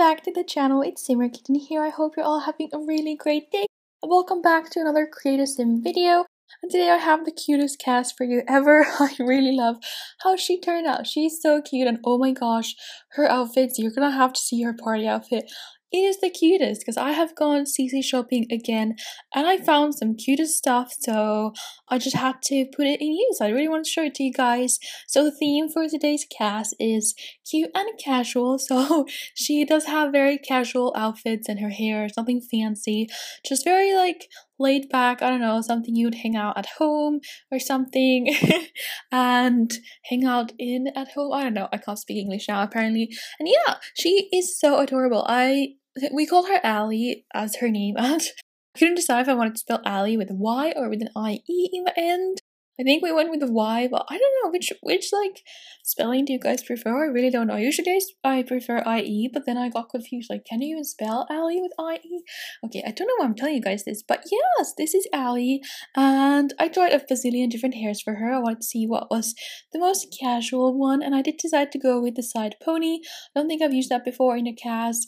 back to the channel, it's Simmer Kitten here. I hope you're all having a really great day. welcome back to another Creative Sim video. And today I have the cutest cast for you ever. I really love how she turned out. She's so cute and oh my gosh, her outfits, you're gonna have to see her party outfit. It is the cutest because I have gone CC shopping again and I found some cutest stuff, so I just had to put it in use. I really want to show it to you guys. So, the theme for today's cast is cute and casual. So, she does have very casual outfits and her hair, is something fancy, just very like laid back, I don't know, something you'd hang out at home or something and hang out in at home. I don't know, I can't speak English now apparently. And yeah, she is so adorable. I we called her Allie as her name and I couldn't decide if I wanted to spell Allie with a Y or with an IE in the end. I think we went with a Y, Y, but I don't know which which like spelling do you guys prefer? I really don't know. Usually I prefer IE, but then I got confused. Like, can you even spell Ali with IE? Okay, I don't know why I'm telling you guys this, but yes, this is Ali, and I tried a bazillion different hairs for her. I wanted to see what was the most casual one, and I did decide to go with the side pony. I don't think I've used that before in a cast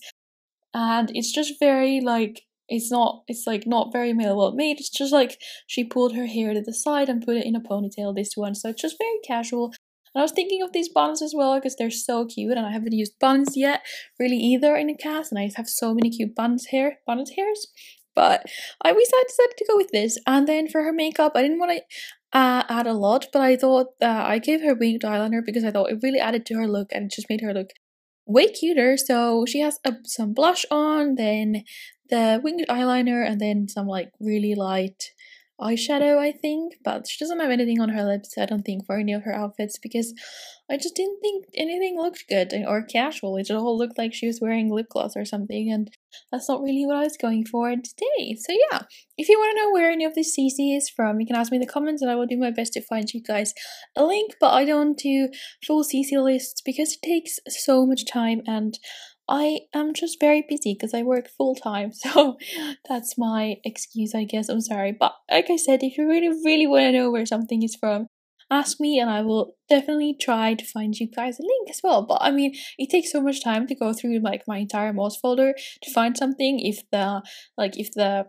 and it's just very like it's not it's like not very male well made it's just like she pulled her hair to the side and put it in a ponytail this one so it's just very casual and I was thinking of these buns as well because they're so cute and I haven't used buns yet really either in a cast and I have so many cute buns hair bonnet hairs but I decided to go with this and then for her makeup I didn't want to uh, add a lot but I thought I gave her winged eyeliner because I thought it really added to her look and just made her look way cuter. So she has a, some blush on, then the winged eyeliner, and then some like really light eyeshadow, I think, but she doesn't have anything on her lips, I don't think, for any of her outfits because I just didn't think anything looked good eh, or casual. It all looked like she was wearing lip gloss or something, and that's not really what I was going for today. So, yeah, if you want to know where any of this CC is from, you can ask me in the comments and I will do my best to find you guys a link, but I don't do full CC lists because it takes so much time and I am just very busy because I work full time, so that's my excuse, I guess. I'm sorry. But like I said, if you really, really want to know where something is from, ask me and I will definitely try to find you guys a link as well. But I mean, it takes so much time to go through like my entire mods folder to find something if the like if the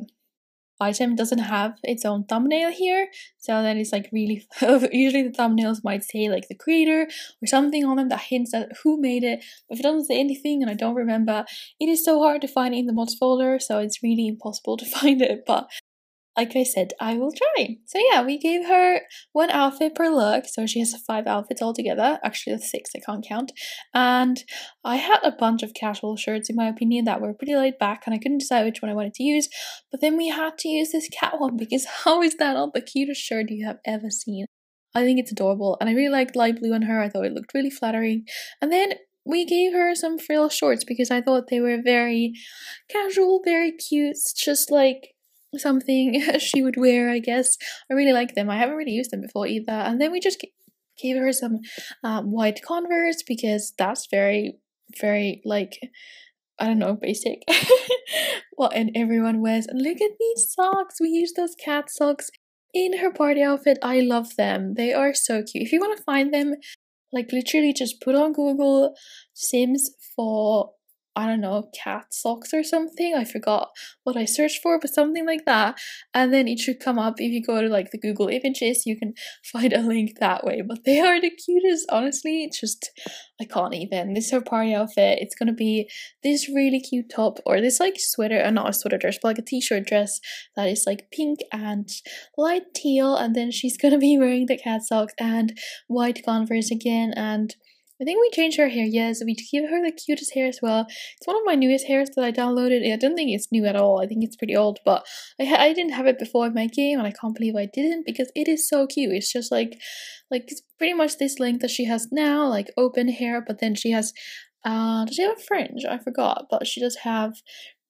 item doesn't have its own thumbnail here. So then it's like really, usually the thumbnails might say like the creator or something on them that hints at who made it. But if it doesn't say anything and I don't remember, it is so hard to find in the mods folder. So it's really impossible to find it. But like I said, I will try. So yeah, we gave her one outfit per look. So she has five outfits altogether. Actually, that's six, I can't count. And I had a bunch of casual shirts, in my opinion, that were pretty laid back and I couldn't decide which one I wanted to use. But then we had to use this cat one because how is that not the cutest shirt you have ever seen? I think it's adorable and I really liked light blue on her. I thought it looked really flattering. And then we gave her some frill shorts because I thought they were very casual, very cute, just like something she would wear, I guess. I really like them. I haven't really used them before either. And then we just gave her some uh, white Converse because that's very, very like. I don't know, basic. well, and everyone wears. And look at these socks. We use those cat socks in her party outfit. I love them. They are so cute. If you want to find them, like literally just put on Google Sims for I don't know, cat socks or something. I forgot what I searched for, but something like that. And then it should come up. If you go to like the Google Images, you can find a link that way. But they are the cutest, honestly. It's just, I can't even. This is her party outfit. It's gonna be this really cute top or this like sweater, and uh, not a sweater dress, but like a t shirt dress that is like pink and light teal. And then she's gonna be wearing the cat socks and white converse again. And I think we changed her hair, yes, we gave her the cutest hair as well. It's one of my newest hairs that I downloaded. I don't think it's new at all, I think it's pretty old, but I, I didn't have it before in my game and I can't believe I didn't because it is so cute. It's just like, like it's pretty much this length that she has now, like open hair, but then she has uh, does she have a fringe? I forgot, but she does have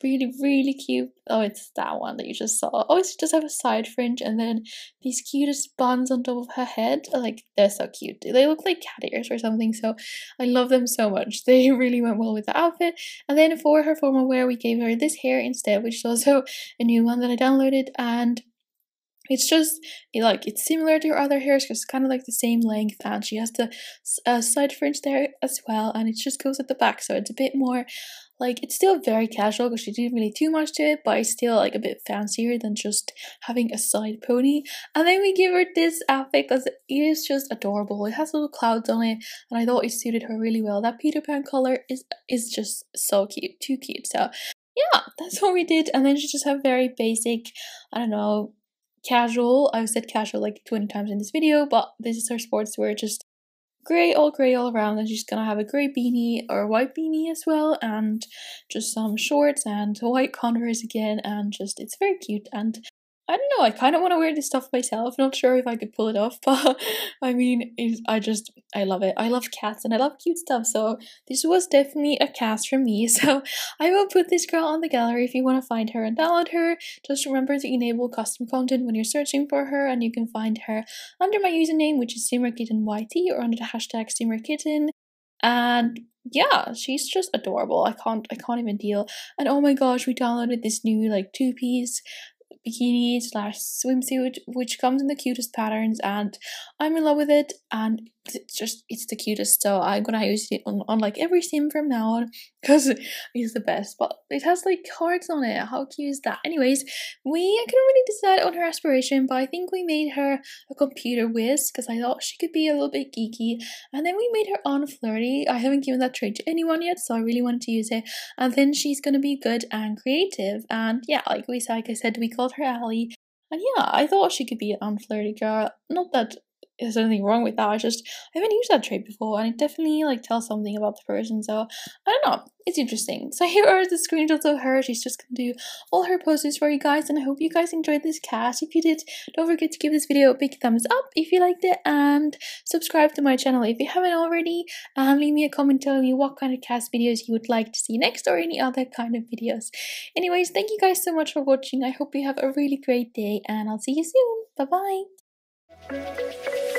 really, really cute. Oh, it's that one that you just saw. Oh, she does have a side fringe and then these cutest buns on top of her head. Like, they're so cute. They look like cat ears or something. So I love them so much. They really went well with the outfit. And then for her formal wear, we gave her this hair instead, which is also a new one that I downloaded. And it's just like it's similar to her other hairs because it's kind of like the same length and she has the uh, side fringe there as well and it just goes at the back so it's a bit more like it's still very casual because she didn't really do much to it, but it's still like a bit fancier than just having a side pony. And then we give her this outfit because it is just adorable. It has little clouds on it, and I thought it suited her really well. That Peter Pan color is is just so cute, too cute. So yeah, that's what we did. And then she just had very basic, I don't know, casual. I've said casual like 20 times in this video, but this is her sportswear, just grey, all grey all around. And she's gonna have a grey beanie or a white beanie as well, and just some shorts and white Converse again. And just it's very cute. And I don't know. I kind of want to wear this stuff myself. Not sure if I could pull it off, but I mean, I just I love it. I love cats and I love cute stuff. So this was definitely a cast for me. So I will put this girl on the gallery if you want to find her and download her. Just remember to enable custom content when you're searching for her, and you can find her under my username, which is SimmerKittenYT, or under the hashtag SimmerKitten. And yeah she's just adorable i can't i can't even deal and oh my gosh we downloaded this new like two piece bikini slash swimsuit, which comes in the cutest patterns, and I'm in love with it. And it's just it's the cutest so i'm gonna use it on, on like every sim from now on because it's the best but it has like cards on it how cute is that anyways we couldn't really decide on her aspiration but i think we made her a computer whiz because i thought she could be a little bit geeky and then we made her unflirty i haven't given that trait to anyone yet so i really wanted to use it and then she's gonna be good and creative and yeah like we like i said we called her Allie and yeah, I thought she could be an unflirty girl. Not that there's anything wrong with that. I just I haven't used that trait before, and it definitely like tells something about the person. So I don't know. It's interesting. So here are the screenshots of her. She's just gonna do all her poses for you guys, and I hope you guys enjoyed this cast. If you did, don't forget to give this video a big thumbs up if you liked it, and subscribe to my channel if you haven't already. And leave me a comment telling me what kind of cast videos you would like to see next, or any other kind of videos. Anyways, thank you guys so much for watching. I hope you have a really great day, and I'll see you soon. Bye bye.